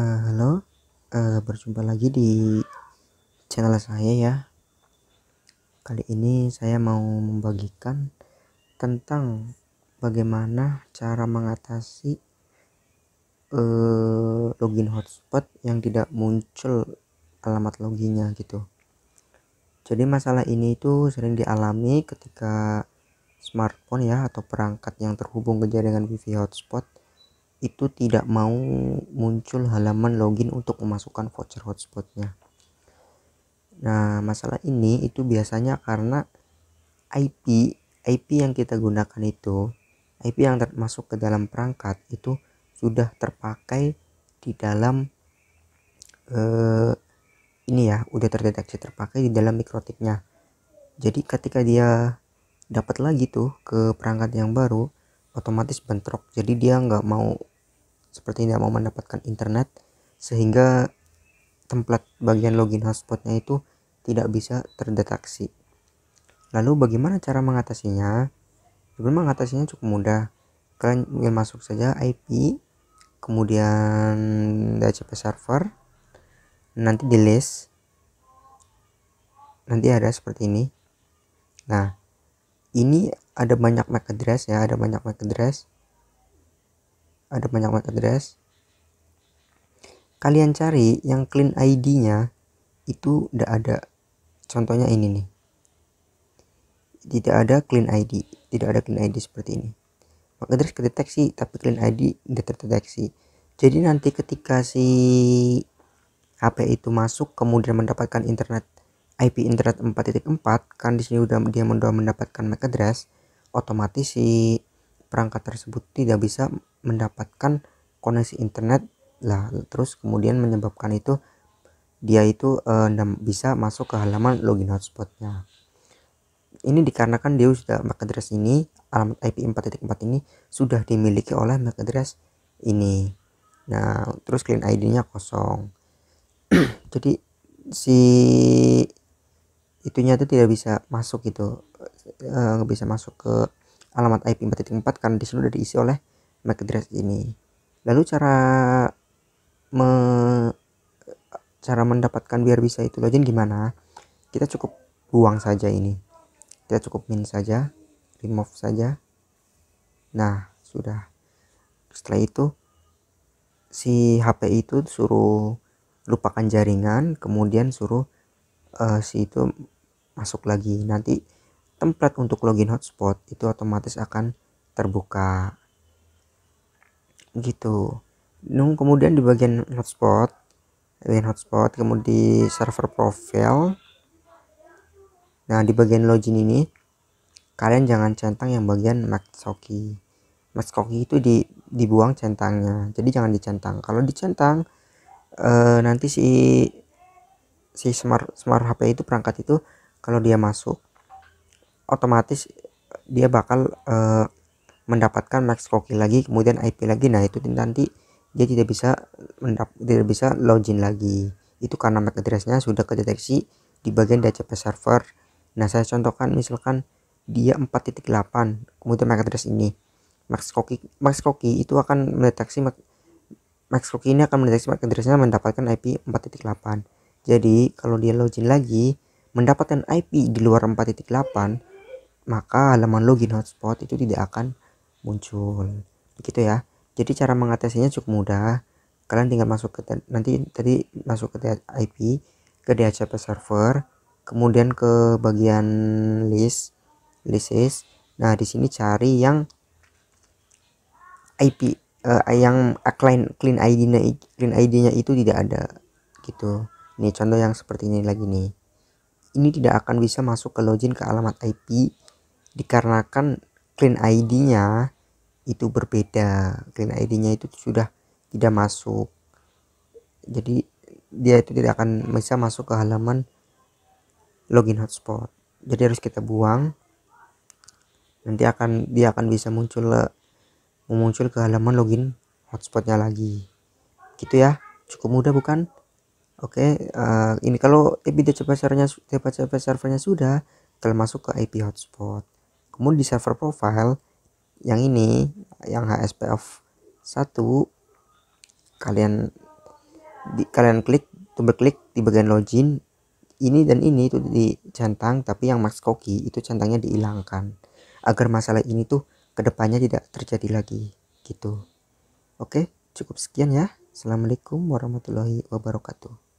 Eh, halo, uh, berjumpa lagi di channel saya ya. Kali ini saya mau membagikan tentang bagaimana cara mengatasi uh, login hotspot yang tidak muncul alamat loginnya gitu. Jadi masalah ini itu sering dialami ketika smartphone ya atau perangkat yang terhubung ke jaringan wifi hotspot itu tidak mau muncul halaman login untuk memasukkan voucher hotspotnya. Nah, masalah ini itu biasanya karena IP IP yang kita gunakan itu, IP yang termasuk ke dalam perangkat itu sudah terpakai di dalam eh, ini ya, udah terdeteksi terpakai di dalam mikrotiknya. Jadi ketika dia dapat lagi tuh ke perangkat yang baru, otomatis bentrok. Jadi dia nggak mau seperti tidak mau mendapatkan internet sehingga template bagian login hotspotnya itu tidak bisa terdeteksi. Lalu bagaimana cara mengatasinya? Sebenarnya mengatasinya cukup mudah. Kalian tinggal masuk saja IP, kemudian DHCP server, nanti di list, nanti ada seperti ini. Nah, ini ada banyak MAC address ya, ada banyak MAC address ada banyak MAC address kalian cari yang clean ID-nya itu tidak ada contohnya ini nih tidak ada clean ID tidak ada clean ID seperti ini MAC address kedeteksi tapi clean ID tidak terdeteksi jadi nanti ketika si HP itu masuk kemudian mendapatkan internet IP internet 4.4 kan di sini udah dia mendapatkan MAC address otomatis si perangkat tersebut tidak bisa mendapatkan koneksi internet lah terus kemudian menyebabkan itu dia itu uh, bisa masuk ke halaman login hotspotnya ini dikarenakan dia sudah MAC address ini alamat IP 4.4 ini sudah dimiliki oleh MAC address ini nah terus clean ID nya kosong jadi si itunya itu tidak bisa masuk gitu nggak uh, eh, eh, bisa masuk ke alamat IP 4.4 karena disini sudah diisi oleh dress ini. Lalu cara me, cara mendapatkan biar bisa itu login gimana? Kita cukup buang saja ini. Kita cukup min saja, remove saja. Nah, sudah. Setelah itu si HP itu suruh lupakan jaringan, kemudian suruh uh, si itu masuk lagi. Nanti template untuk login hotspot itu otomatis akan terbuka gitu Nung kemudian di bagian hotspot bagian hotspot kemudian di server profile nah di bagian login ini kalian jangan centang yang bagian maxoki maxoki itu di dibuang centangnya jadi jangan dicentang kalau dicentang eh, nanti si si smart smart HP itu perangkat itu kalau dia masuk otomatis dia bakal eh, mendapatkan max koki lagi kemudian IP lagi nah itu nanti dia tidak bisa mendap tidak bisa login lagi itu karena MAC addressnya sudah kedeteksi di bagian DHCP server nah saya contohkan misalkan dia 4.8 kemudian MAC address ini max koki max koki itu akan mendeteksi max koki ini akan mendeteksi MAC addressnya mendapatkan IP 4.8 jadi kalau dia login lagi mendapatkan IP di luar 4.8 maka halaman login hotspot itu tidak akan muncul gitu ya jadi cara mengatasinya cukup mudah kalian tinggal masuk ke nanti tadi masuk ke IP ke DHCP server kemudian ke bagian list lists nah di sini cari yang IP uh, eh, yang clean clean ID-nya clean ID-nya itu tidak ada gitu ini contoh yang seperti ini lagi nih ini tidak akan bisa masuk ke login ke alamat IP dikarenakan clean ID-nya itu berbeda. Clean ID-nya itu sudah tidak masuk. Jadi dia itu tidak akan bisa masuk ke halaman login hotspot. Jadi harus kita buang. Nanti akan dia akan bisa muncul muncul ke halaman login hotspotnya lagi. Gitu ya. Cukup mudah bukan? Oke, okay, uh, eh, ini kalau eh, IP DHCP servernya DHCP servernya sudah termasuk ke IP hotspot. Kemudian di server profile yang ini yang HSPF 1 kalian di, kalian klik double klik di bagian login ini dan ini itu dicentang tapi yang max koki itu centangnya dihilangkan agar masalah ini tuh kedepannya tidak terjadi lagi gitu oke cukup sekian ya assalamualaikum warahmatullahi wabarakatuh